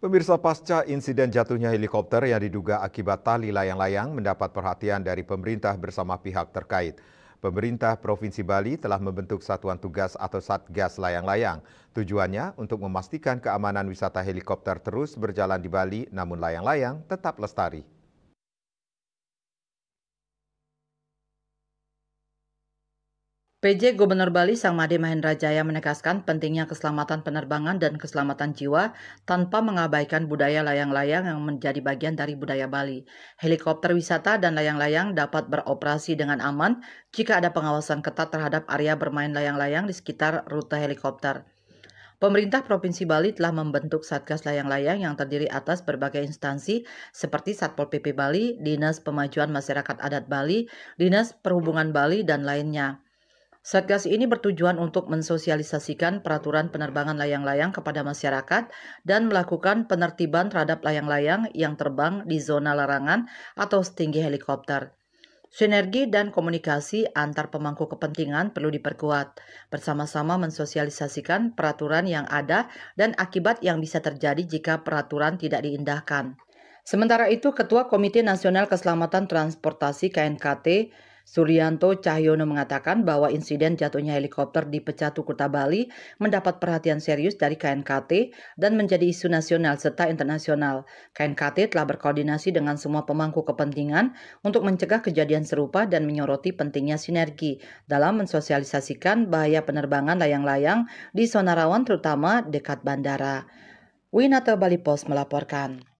Pemirsa pasca insiden jatuhnya helikopter yang diduga akibat tali layang-layang mendapat perhatian dari pemerintah bersama pihak terkait. Pemerintah Provinsi Bali telah membentuk Satuan Tugas atau Satgas Layang-Layang. Tujuannya untuk memastikan keamanan wisata helikopter terus berjalan di Bali namun layang-layang tetap lestari. PJ Gubernur Bali Sang Made Mahendra Jaya menegaskan pentingnya keselamatan penerbangan dan keselamatan jiwa tanpa mengabaikan budaya layang-layang yang menjadi bagian dari budaya Bali. Helikopter wisata dan layang-layang dapat beroperasi dengan aman jika ada pengawasan ketat terhadap area bermain layang-layang di sekitar rute helikopter. Pemerintah Provinsi Bali telah membentuk Satgas Layang-Layang yang terdiri atas berbagai instansi seperti Satpol PP Bali, Dinas Pemajuan Masyarakat Adat Bali, Dinas Perhubungan Bali, dan lainnya. Satgas ini bertujuan untuk mensosialisasikan peraturan penerbangan layang-layang kepada masyarakat dan melakukan penertiban terhadap layang-layang yang terbang di zona larangan atau setinggi helikopter. Sinergi dan komunikasi antar pemangku kepentingan perlu diperkuat, bersama-sama mensosialisasikan peraturan yang ada dan akibat yang bisa terjadi jika peraturan tidak diindahkan. Sementara itu, Ketua Komite Nasional Keselamatan Transportasi KNKT Suryanto Cahyono mengatakan bahwa insiden jatuhnya helikopter di Pecatu Kota Bali mendapat perhatian serius dari KNKT dan menjadi isu nasional serta internasional. KNKT telah berkoordinasi dengan semua pemangku kepentingan untuk mencegah kejadian serupa dan menyoroti pentingnya sinergi dalam mensosialisasikan bahaya penerbangan layang-layang di zona rawan terutama dekat bandara. Winata Bali Post melaporkan.